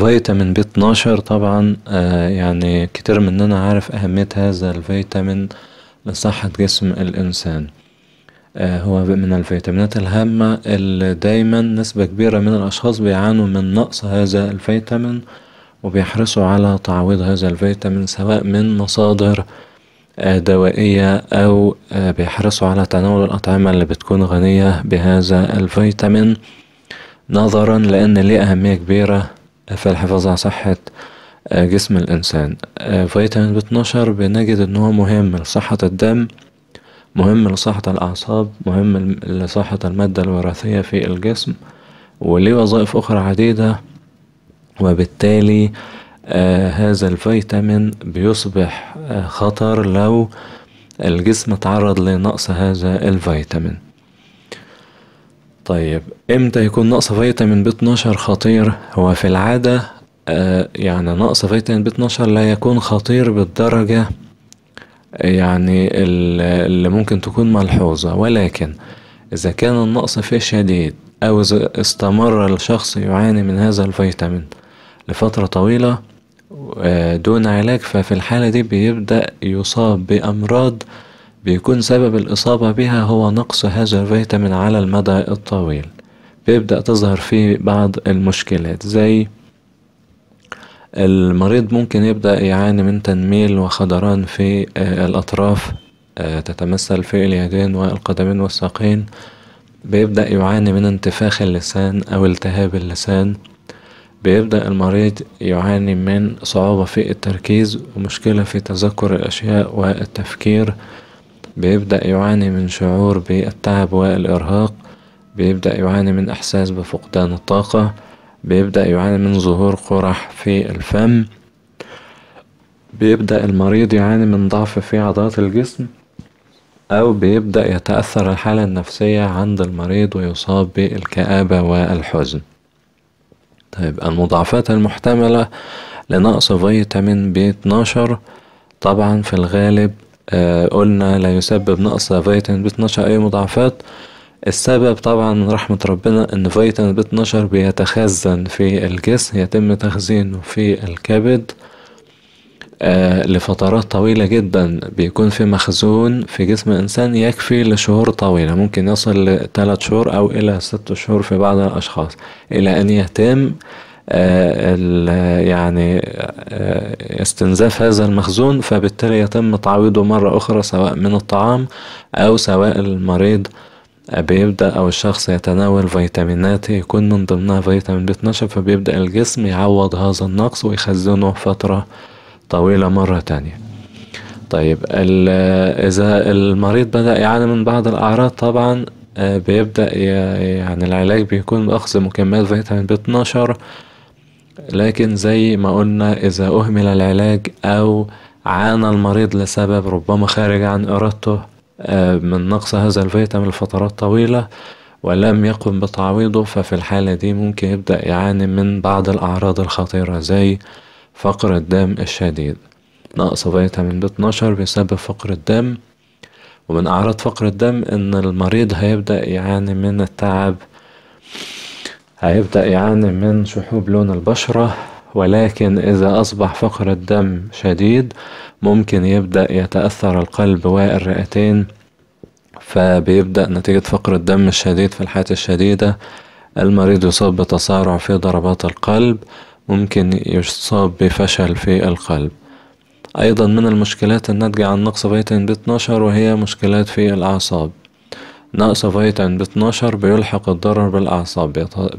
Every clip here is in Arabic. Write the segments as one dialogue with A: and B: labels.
A: فيتامين بي 12 طبعا آه، يعني كتير مننا عارف أهمية هذا الفيتامين لصحة جسم الإنسان آه، هو من الفيتامينات الهامة اللي دايما نسبة كبيرة من الأشخاص بيعانوا من نقص هذا الفيتامين وبيحرصوا على تعويض هذا الفيتامين سواء من مصادر آه، دوائية أو بيحرصوا على تناول الأطعمة اللي بتكون غنية بهذا الفيتامين نظرا لأن ليه أهمية كبيرة فالحفاظ على صحة آه، جسم الإنسان آه، فيتامين ب 12 بنجد إن هو مهم لصحة الدم مهم لصحة الأعصاب مهم لصحة المادة الوراثية في الجسم وله وظائف أخرى عديدة وبالتالي آه، هذا الفيتامين بيصبح خطر لو الجسم تعرض لنقص هذا الفيتامين طيب امتى يكون نقص فيتامين ب 12 خطير هو في العادة آه يعني نقص فيتامين ب 12 لا يكون خطير بالدرجة يعني اللي ممكن تكون ملحوظة ولكن إذا كان النقص فيه شديد أو إذا استمر الشخص يعاني من هذا الفيتامين لفترة طويلة آه، دون علاج ففي الحالة دي بيبدأ يصاب بأمراض بيكون سبب الإصابة بها هو نقص هذا الفيتامين على المدى الطويل بيبدأ تظهر فيه بعض المشكلات زي المريض ممكن يبدأ يعاني من تنميل وخدران في آه، الأطراف آه، تتمثل في اليدين والقدمين والساقين بيبدأ يعاني من انتفاخ اللسان أو التهاب اللسان بيبدأ المريض يعاني من صعوبة في التركيز ومشكلة في تذكر الأشياء والتفكير بيبدأ يعاني من شعور بالتعب والإرهاق بيبدأ يعاني من إحساس بفقدان الطاقة بيبدأ يعاني من ظهور قرح في الفم بيبدأ المريض يعاني من ضعف في عضلات الجسم أو بيبدأ يتأثر الحالة النفسية عند المريض ويصاب بالكآبة والحزن طيب المضاعفات المحتملة لنقص فيتامين بي 12 طبعا في الغالب آه قلنا لا يسبب نقص فيتامين بي 12 أي مضاعفات السبب طبعا من رحمة ربنا إن فيتامين بي 12 بيتخزن في الجسم يتم تخزينه في الكبد آه لفترات طويلة جدا بيكون في مخزون في جسم الإنسان يكفي لشهور طويلة ممكن يصل لثلاث شهور أو إلى ست شهور في بعض الأشخاص إلى أن يتم آه، يعني آه، استنزاف هذا المخزون فبالتالي يتم تعويضه مرة أخرى سواء من الطعام أو سواء المريض بيبدأ أو الشخص يتناول فيتامينات يكون من ضمنها فيتامين ب 12 فبيبدأ الجسم يعوض هذا النقص ويخزنه فترة طويلة مرة تانية طيب إذا المريض بدأ يعاني من بعض الأعراض طبعا آه، بيبدأ يعني العلاج بيكون بأخذ مكملات فيتامين ب 12 لكن زي ما قلنا إذا أهمل العلاج أو عانى المريض لسبب ربما خارج عن إرادته آه، من نقص هذا الفيتامين لفترات طويلة ولم يقم بتعويضه ففي الحالة دي ممكن يبدأ يعاني من بعض الأعراض الخطيرة زي فقر الدم الشديد نقص فيتامين ب 12 بسبب فقر الدم ومن أعراض فقر الدم إن المريض هيبدأ يعاني من التعب هيبدأ يعاني من شحوب لون البشرة ولكن إذا أصبح فقر الدم شديد ممكن يبدأ يتأثر القلب والرئتين فبيبدأ نتيجة فقر الدم الشديد في الحياة الشديدة المريض يصاب بتسارع في ضربات القلب ممكن يصاب بفشل في القلب أيضا من المشكلات الناتجة عن نقص فيتامين ب 12 وهي مشكلات في الأعصاب نقص فيتامين ب 12 بيلحق الضرر بالأعصاب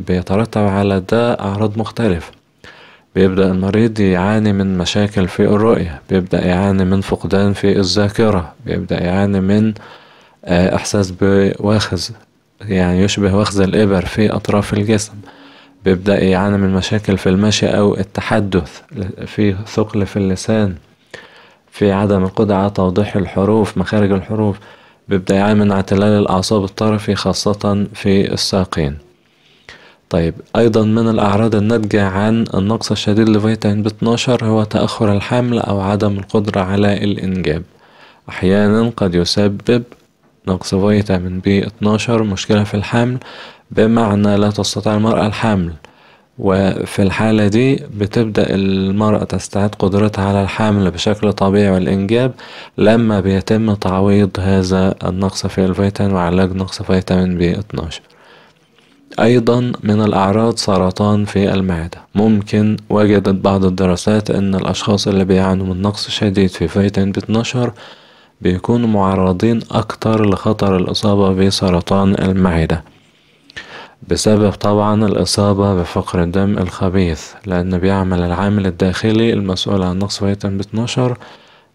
A: بيترتب على ده أعراض مختلفة بيبدأ المريض يعاني من مشاكل في الرؤية بيبدأ يعاني من فقدان في الذاكرة بيبدأ يعاني من آه، إحساس بوخز يعني يشبه وخز الإبر في أطراف الجسم بيبدأ يعاني من مشاكل في المشي أو التحدث في ثقل في اللسان في عدم القدرة على توضيح الحروف مخارج الحروف بيبدأ من اعتلال الأعصاب الطرفي خاصة في الساقين طيب أيضا من الأعراض الناتجة عن النقص الشديد لفيتامين ب 12 هو تأخر الحمل أو عدم القدرة على الإنجاب أحيانا قد يسبب نقص فيتامين ب 12 مشكلة في الحمل بمعنى لا تستطيع المرأة الحمل وفي الحالة دي بتبدأ المرأة تستعد قدرتها على الحمل بشكل طبيعي والإنجاب لما بيتم تعويض هذا النقص في الفيتامين وعلاج نقص فيتامين بي 12 أيضا من الأعراض سرطان في المعدة ممكن وجدت بعض الدراسات أن الأشخاص اللي بيعانوا من نقص شديد في فيتامين بي 12 بيكونوا معرضين أكتر لخطر الإصابة بسرطان المعدة بسبب طبعا الإصابة بفقر الدم الخبيث لأن بيعمل العامل الداخلي المسؤول عن نقص فيتامين ب 12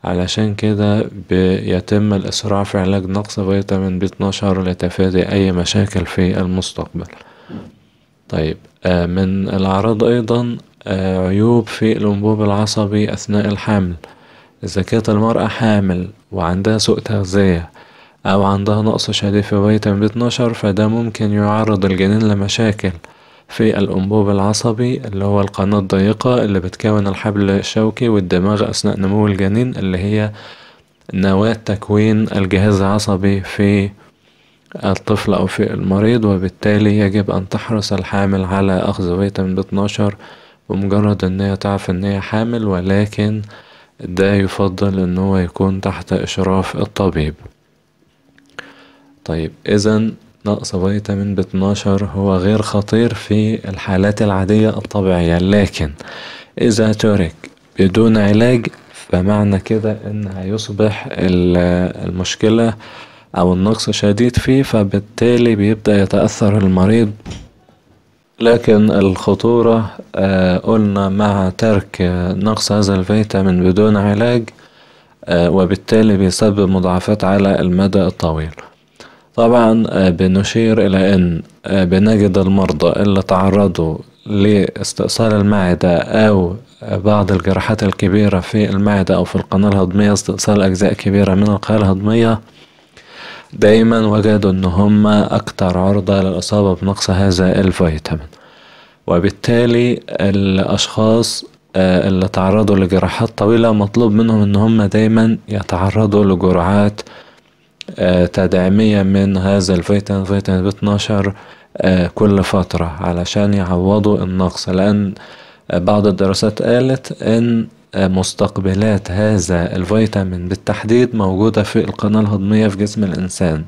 A: علشان كده بيتم الإسراع في علاج نقص فيتامين ب 12 لتفادي أي مشاكل في المستقبل طيب آه، من الأعراض أيضا آه، عيوب في الأنبوب العصبي أثناء الحمل إذا كانت المرأة حامل وعندها سوء تغذية أو عندها نقص شديد في فيتامين ب12 فده ممكن يعرض الجنين لمشاكل في الأنبوب العصبي اللي هو القناة الضيقة اللي بتكون الحبل الشوكي والدماغ أثناء نمو الجنين اللي هي نواة تكوين الجهاز العصبي في الطفل أو في المريض وبالتالي يجب أن تحرص الحامل على أخذ فيتامين ب12 بمجرد أن هي تعرف أن هي حامل ولكن ده يفضل أن هو يكون تحت إشراف الطبيب طيب إذا نقص فيتامين ب 12 هو غير خطير في الحالات العادية الطبيعية لكن إذا ترك بدون علاج فمعنى كده إن هيصبح المشكلة أو النقص شديد فيه فبالتالي بيبدأ يتأثر المريض لكن الخطورة آه، قلنا مع ترك آه، نقص هذا الفيتامين بدون علاج آه، وبالتالي بيسبب مضاعفات على المدى الطويل طبعا آه، بنشير إلى أن آه، بنجد المرضى اللي تعرضوا لاستئصال المعدة أو آه، بعض الجراحات الكبيرة في المعدة أو في القناة الهضمية استئصال أجزاء كبيرة من القناة الهضمية دايما وجدوا إن هم أكتر عرضة للإصابة بنقص هذا الفيتامين وبالتالي الأشخاص اللي تعرضوا لجراحات طويلة مطلوب منهم إن هم دايما يتعرضوا لجرعات آه، تدعيمية من هذا الفيتامين فيتامين ب 12 آه، كل فترة علشان يعوضوا النقص لأن بعض الدراسات قالت إن مستقبلات هذا الفيتامين بالتحديد موجودة في القناة الهضمية في جسم الإنسان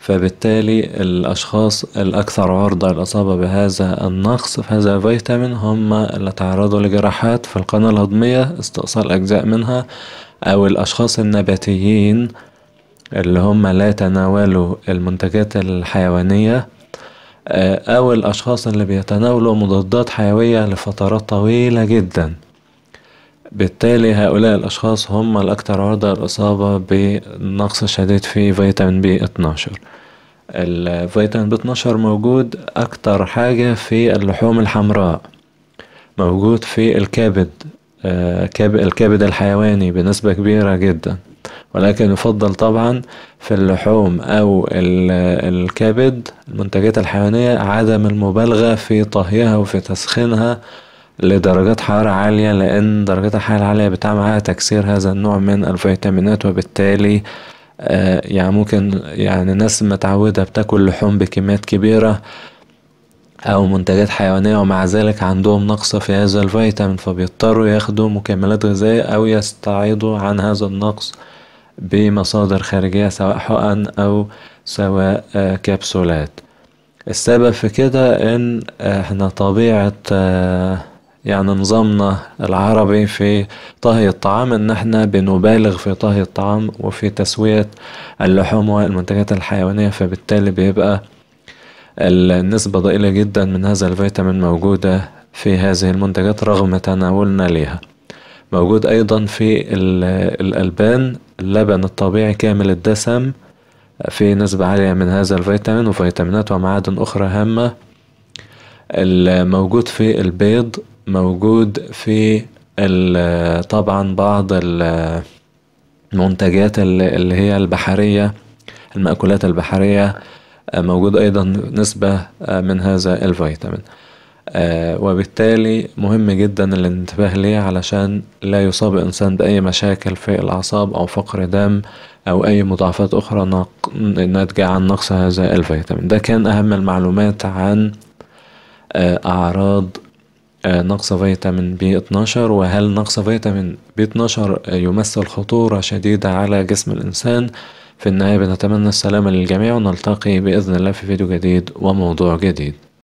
A: فبالتالي الأشخاص الأكثر عرضة للإصابة بهذا النقص في هذا الفيتامين هم اللي تعرضوا لجراحات في القناة الهضمية استئصال أجزاء منها أو الأشخاص النباتيين اللي هم لا يتناولوا المنتجات الحيوانية آه، أو الأشخاص اللي بيتناولوا مضادات حيوية لفترات طويلة جدا بالتالي هؤلاء الأشخاص هم الأكثر عرضة للإصابة بنقص شديد في فيتامين بي 12 الفيتامين بي 12 موجود أكتر حاجة في اللحوم الحمراء موجود في الكبد آه، الكبد الحيواني بنسبة كبيرة جدا ولكن يفضل طبعا في اللحوم أو الكبد المنتجات الحيوانية عدم المبالغة في طهيها وفي تسخينها لدرجات حرارة عالية لأن درجات الحرارة العالية بتعمل معاها تكسير هذا النوع من الفيتامينات وبالتالي آه، يعني ممكن يعني ناس متعودة بتاكل لحوم بكميات كبيرة أو منتجات حيوانية ومع ذلك عندهم نقص في هذا الفيتامين فبيضطروا ياخدوا مكملات غذائية أو يستعيضوا عن هذا النقص بمصادر خارجية سواء حقن أو سواء آه، كبسولات السبب في كده إن آه، إحنا طبيعة آه، يعني نظامنا العربي في طهي الطعام ان احنا بنبالغ في طهي الطعام وفي تسوية اللحوم والمنتجات الحيوانية فبالتالي بيبقى النسبة ضئيلة جدا من هذا الفيتامين موجودة في هذه المنتجات رغم تناولنا ليها موجود أيضا في الألبان اللبن الطبيعي كامل الدسم في نسبة عالية من هذا الفيتامين وفيتامينات ومعادن أخرى هامة الموجود في البيض موجود في طبعا بعض المنتجات اللي هي البحرية المأكولات البحرية آه، موجود أيضا نسبة آه، من هذا الفيتامين آه، وبالتالي مهم جدا الانتباه ليه علشان لا يصاب الإنسان بأي مشاكل في الأعصاب أو فقر دم أو أي مضاعفات أخرى ناتجة عن نقص هذا الفيتامين ده كان أهم المعلومات عن أعراض نقص فيتامين بي 12 وهل نقص فيتامين بي 12 يمثل خطورة شديدة على جسم الإنسان في النهاية بنتمنى السلامة للجميع ونلتقي بإذن الله في فيديو جديد وموضوع جديد